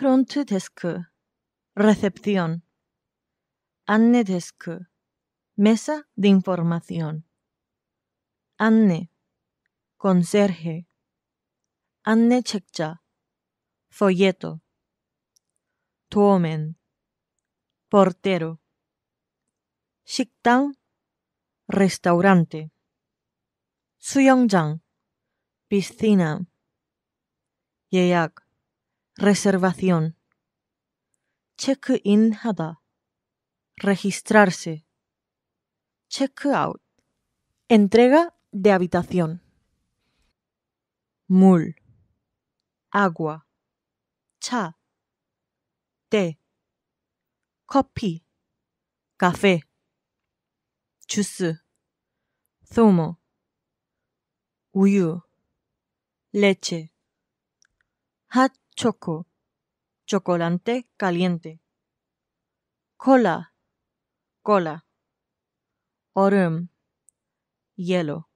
front desk, recepción. Anne desk, mesa de información. Anne, conserje. Anne chekcha. folleto. Tuomen, portero. Shiktang, restaurante. Suyongjang, piscina. Yeyak, Reservación. Check-in hada. Registrarse. Check-out. Entrega de habitación. Mul. Agua. Cha. Té. Coffee. Café. Chusu. Zumo. Uyu. Leche. Hat choco, chocolate caliente. cola, cola. orum hielo.